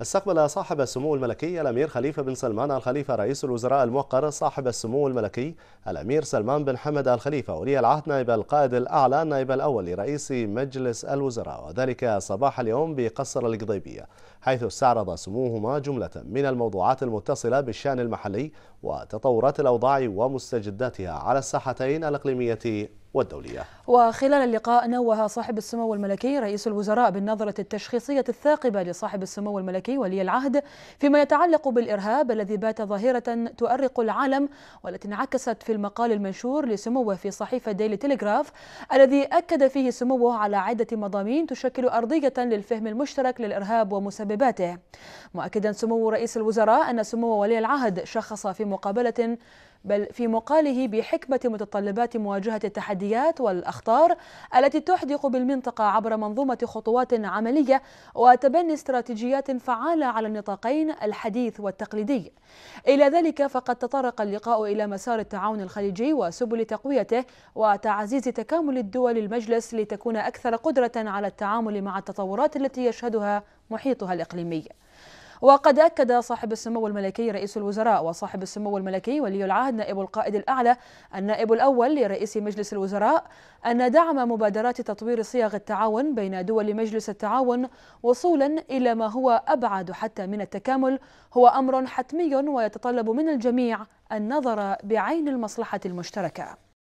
استقبل صاحب السمو الملكي الأمير خليفة بن سلمان الخليفه رئيس الوزراء الموقر صاحب السمو الملكي الأمير سلمان بن حمد الخليفه ولي العهد نائب القائد الأعلى النائب الأول لرئيس مجلس الوزراء وذلك صباح اليوم بقصر القضيبية حيث استعرض سموهما جملة من الموضوعات المتصلة بالشأن المحلي وتطورات الأوضاع ومستجداتها على الساحتين الإقليمية والدولية وخلال اللقاء نوه صاحب السمو الملكي رئيس الوزراء بالنظرة التشخيصية الثاقبة لصاحب السمو الملكي ولي العهد فيما يتعلق بالإرهاب الذي بات ظاهرة تؤرق العالم والتي انعكست في المقال المنشور لسموه في صحيفة ديلي تيليغراف الذي أكد فيه سموه على عدة مضامين تشكل أرضية للفهم المشترك للإرهاب ومسبباته مؤكدا سمو رئيس الوزراء أن سمو ولي العهد شخص في مقابلة بل في مقاله بحكمة متطلبات مواجهة التحديات والأخطار التي تحدق بالمنطقة عبر منظومة خطوات عملية وتبني استراتيجيات فعالة على النطاقين الحديث والتقليدي إلى ذلك فقد تطرق اللقاء إلى مسار التعاون الخليجي وسبل تقويته وتعزيز تكامل الدول المجلس لتكون أكثر قدرة على التعامل مع التطورات التي يشهدها محيطها الإقليمي وقد أكد صاحب السمو الملكي رئيس الوزراء وصاحب السمو الملكي ولي العهد نائب القائد الأعلى النائب الأول لرئيس مجلس الوزراء أن دعم مبادرات تطوير صيغ التعاون بين دول مجلس التعاون وصولا إلى ما هو أبعد حتى من التكامل هو أمر حتمي ويتطلب من الجميع النظر بعين المصلحة المشتركة